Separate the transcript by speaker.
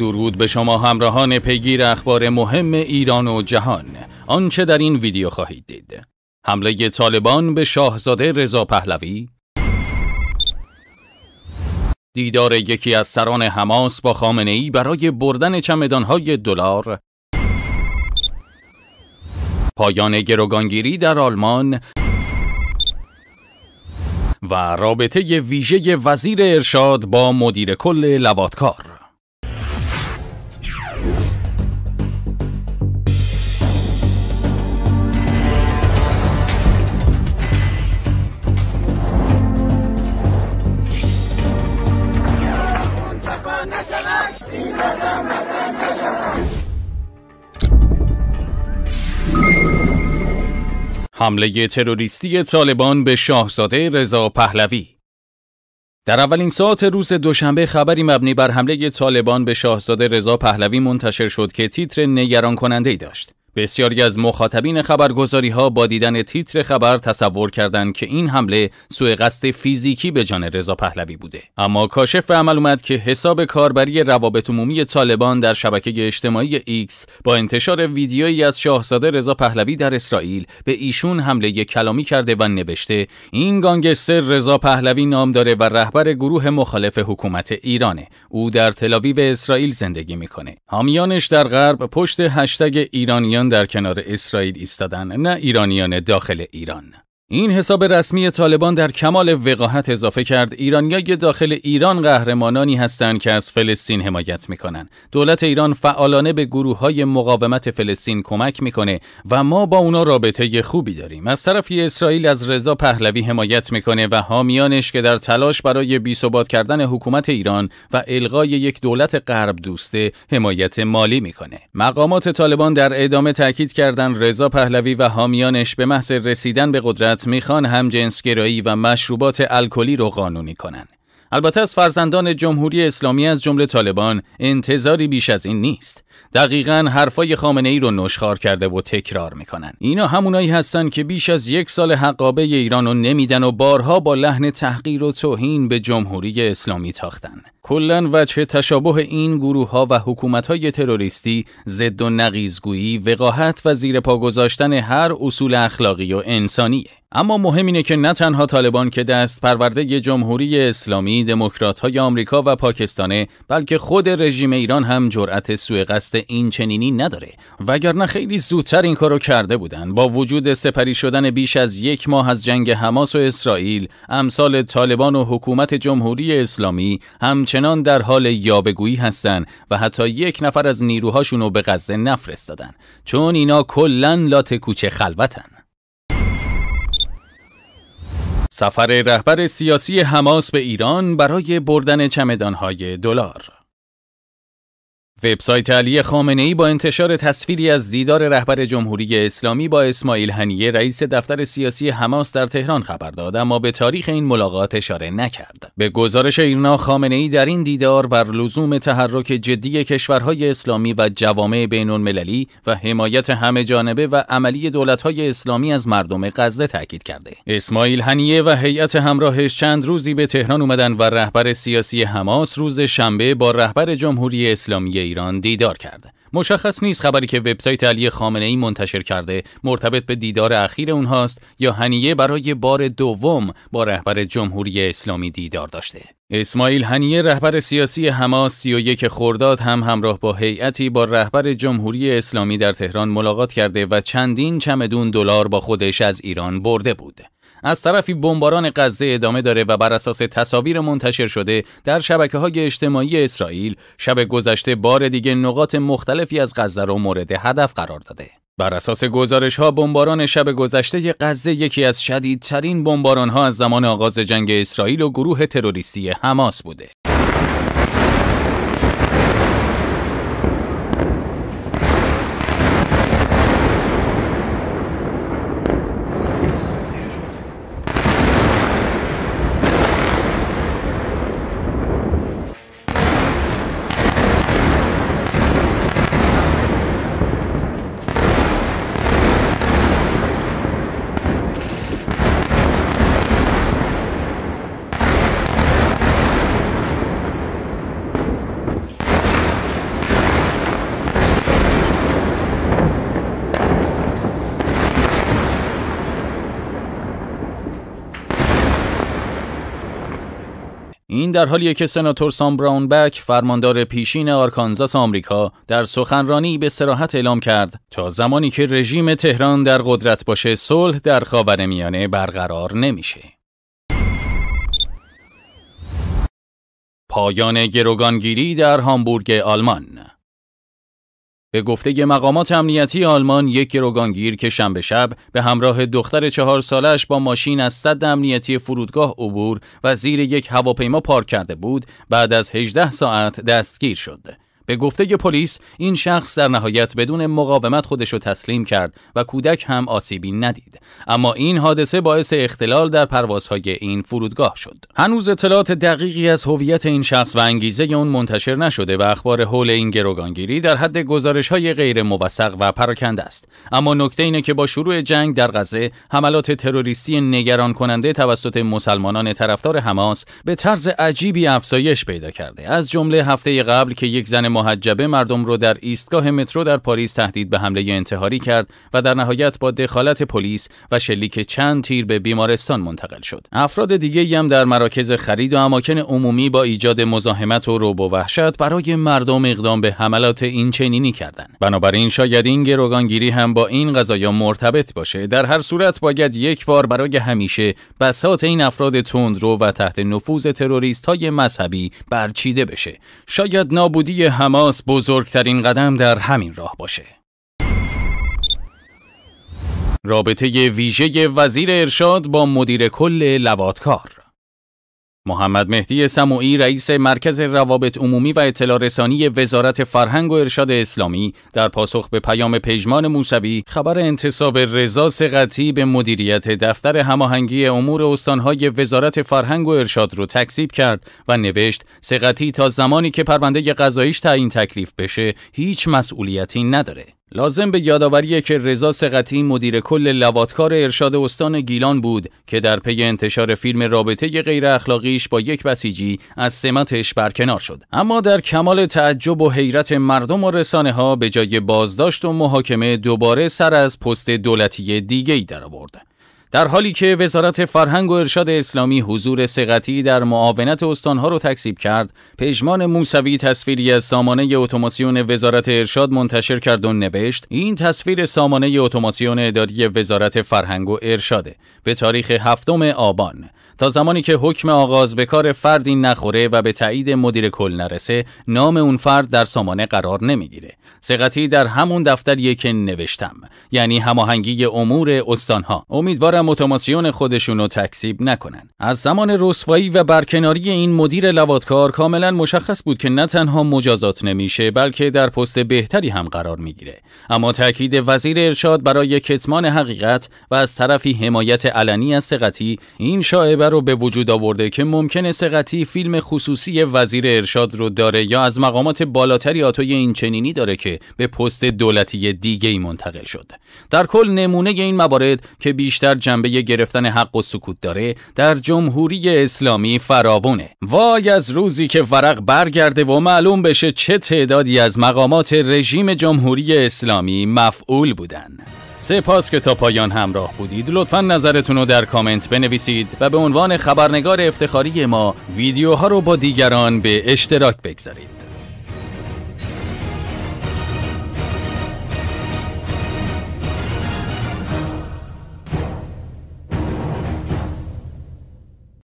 Speaker 1: درود به شما همراهان پیگیر اخبار مهم ایران و جهان آنچه در این ویدیو خواهید دید حمله طالبان به شاهزاده رضا پهلوی دیدار یکی از سران حماس با خامنه ای برای بردن چمدانهای دلار پایان گروگانگیری در آلمان و رابطه ویژه وزیر ارشاد با مدیر کل لواتکار حمله تروریستی طالبان به شاهزاده رضا پهلوی در اولین ساعت روز دوشنبه خبری مبنی بر حمله طالبان به شاهزاده رضا پهلوی منتشر شد که تیتر نگران کننده ای داشت. بسیاری از مخاطبین خبرگزاری ها با دیدن تیتر خبر تصور کردند که این حمله سوء قصد فیزیکی به جان رضا پهلوی بوده اما کاشف به عمل اومد که حساب کاربری روابط عمومی طالبان در شبکه اجتماعی ایکس با انتشار ویدیویی از شاهزاده رضا پهلوی در اسرائیل به ایشون حمله کلامی کرده و نوشته این سر رضا پهلوی نام داره و رهبر گروه مخالف حکومت ایرانه او در به اسرائیل زندگی میکنه حامیانش در غرب پشت هشتگ ایرانی در کنار اسرائیل ایستادن نه ایرانیان داخل ایران این حساب رسمی طالبان در کمال وقاحت اضافه کرد ایرانیای داخل ایران قهرمانانی هستند که از فلسطین حمایت میکنند دولت ایران فعالانه به گروه های مقاومت فلسطین کمک میکنه و ما با اونا رابطه خوبی داریم از طرفی اسرائیل از رضا پهلوی حمایت میکنه و حامیانش که در تلاش برای بیثبات کردن حکومت ایران و الغای یک دولت غرب دوسته حمایت مالی میکنه مقامات طالبان در ادامه تاکید کردند رضا پهلوی و حامیانش به محض رسیدن به قدرت هم میخوان گرایی و مشروبات الکلی رو قانونی کنن. البته از فرزندان جمهوری اسلامی از جمله طالبان انتظاری بیش از این نیست. دقیقا حرفای خامنه ای رو نشخار کرده و تکرار میکنن. اینا همونایی هستن که بیش از یک سال حقابه ایران رو نمیدن و بارها با لحن تحقیر و توهین به جمهوری اسلامی تاختن. کلا وچه تشابه این گروه ها و حکومت های تروریستی ضد و نقیزگویی، وقاحت و زیر پا گذاشتن هر اصول اخلاقی و انسانیه. اما مهم اینه که نه تنها طالبان که دست پرورده جمهوری اسلامی، های آمریکا و پاکستانه، بلکه خود رژیم ایران هم جرأت سوء قصد این چنینی نداره. وگرنه خیلی زودتر این کارو کرده بودن. با وجود سپری شدن بیش از یک ماه از جنگ حماس و اسرائیل، امثال طالبان و حکومت جمهوری اسلامی همچنان در حال یابگویی هستند و حتی یک نفر از نیروهاشون رو به غزه نفرستادن. چون اینا کلا لات کوچه خلوتن. سفر رهبر سیاسی حماس به ایران برای بردن چمدانهای دلار وبسایت علی خامنه ای با انتشار تصویری از دیدار رهبر جمهوری اسلامی با اسماعیل هنیه رئیس دفتر سیاسی حماس در تهران خبر داد اما به تاریخ این ملاقات اشاره نکرد. به گزارش ایرنا خامنه ای در این دیدار بر لزوم تحرک جدی کشورهای اسلامی و جوامع بین المللی و حمایت همه جانبه و عملی دولتهای اسلامی از مردم غزه تاکید کرده. اسماعیل هنیه و هیئت همراهش چند روزی به تهران اومدن و رهبر سیاسی حماس روز شنبه با رهبر جمهوری اسلامی ایران دیدار کرد. مشخص نیست خبری که وبسایت علی خامنه ای منتشر کرده مرتبط به دیدار اخیر اونهاست یا هنیه برای بار دوم با رهبر جمهوری اسلامی دیدار داشته. اسماعیل هنیه رهبر سیاسی حماس 31 خرداد هم همراه با هیئتی با رهبر جمهوری اسلامی در تهران ملاقات کرده و چندین چمدون دلار با خودش از ایران برده بود. از طرفی بمباران غزه ادامه داره و بر اساس تصاویر منتشر شده در شبکه های اجتماعی اسرائیل شب گذشته بار دیگه نقاط مختلفی از غزه رو مورد هدف قرار داده. بر اساس گزارش ها بمباران شب گذشته غزه یکی از شدیدترین بمباران ها از زمان آغاز جنگ اسرائیل و گروه تروریستی حماس بوده. این در حالیه که سناتور سام براون بک فرماندار پیشین آرکانزاس آمریکا در سخنرانی به سراحت اعلام کرد تا زمانی که رژیم تهران در قدرت باشه صلح در خاورمیانه برقرار نمیشه پایان گروگانگیری در هامبورگ آلمان به گفته مقامات امنیتی آلمان یک گروگانگیر که شنبه شب به همراه دختر چهار سالش با ماشین از صد امنیتی فرودگاه عبور و زیر یک هواپیما پارک کرده بود بعد از 18 ساعت دستگیر شد. به گفته پلیس این شخص در نهایت بدون مقاومت خودشو تسلیم کرد و کودک هم آسیبی ندید اما این حادثه باعث اختلال در پروازهای این فرودگاه شد هنوز اطلاعات دقیقی از هویت این شخص و انگیزه اون منتشر نشده و اخبار حول این گروگانگیری در حد گزارش های غیر موثق و پراکنده است اما نکته اینه که با شروع جنگ در غزه حملات تروریستی نگران کننده توسط مسلمانان طرفدار حماس به طرز عجیبی افزایش پیدا کرده از جمله هفته قبل که یک زن محجبه مردم رو در ایستگاه مترو در پاریس تهدید به حمله انتحاری کرد و در نهایت با دخالت پلیس و شلیک چند تیر به بیمارستان منتقل شد. افراد دیگه هم در مراکز خرید و اماکن عمومی با ایجاد مزاحمت و روب و وحشت برای مردم اقدام به حملات این چنینی کردند. بنابراین شاید این گروگانگیری هم با این قضایا مرتبط باشه. در هر صورت باید یک بار برای همیشه بساط این افراد رو و تحت نفوذ تروریست های مذهبی برچیده بشه. شاید نابودی هم ماس بزرگترین قدم در همین راه باشه رابطه ویژه وزیر ارشاد با مدیر کل لواتکار محمد مهدی سموعی رئیس مرکز روابط عمومی و اطلاع رسانی وزارت فرهنگ و ارشاد اسلامی در پاسخ به پیام پژمان موسوی خبر انتصاب رضا سقطی به مدیریت دفتر هماهنگی امور استانهای وزارت فرهنگ و ارشاد رو تکذیب کرد و نوشت سقطی تا زمانی که پرونده قضاییش تعیین تکلیف بشه هیچ مسئولیتی نداره لازم به یادآوری که رضا سقطی مدیر کل لواتکار ارشاد استان گیلان بود که در پی انتشار فیلم رابطه غیر اخلاقیش با یک بسیجی از سمتش برکنار شد اما در کمال تعجب و حیرت مردم و رسانه ها به جای بازداشت و محاکمه دوباره سر از پست دولتی دیگه ای آورد در حالی که وزارت فرهنگ و ارشاد اسلامی حضور سقطی در معاونت استانها رو تکسیب کرد، پژمان موسوی تصویری از سامانه اتوماسیون وزارت ارشاد منتشر کرد و نوشت این تصویر سامانه اتوماسیون اداری وزارت فرهنگ و ارشاده به تاریخ هفتم آبان تا زمانی که حکم آغاز به کار فردی نخوره و به تایید مدیر کل نرسه نام اون فرد در سامانه قرار نمیگیره سقطی در همون دفتریه که نوشتم یعنی هماهنگی امور استانها امیدوارم دارم خودشون رو تکسیب نکنن از زمان رسوایی و برکناری این مدیر لواتکار کاملا مشخص بود که نه تنها مجازات نمیشه بلکه در پست بهتری هم قرار میگیره اما تاکید وزیر ارشاد برای کتمان حقیقت و از طرفی حمایت علنی از سقطی این شاعبه رو به وجود آورده که ممکنه سقطی فیلم خصوصی وزیر ارشاد رو داره یا از مقامات بالاتری آتوی این چنینی داره که به پست دولتی دیگه ای منتقل شد در کل نمونه این موارد که بیشتر یه گرفتن حق و سکوت داره در جمهوری اسلامی فراوونه وای از روزی که ورق برگرده و معلوم بشه چه تعدادی از مقامات رژیم جمهوری اسلامی مفعول بودن سپاس که تا پایان همراه بودید لطفا نظرتون رو در کامنت بنویسید و به عنوان خبرنگار افتخاری ما ویدیوها رو با دیگران به اشتراک بگذارید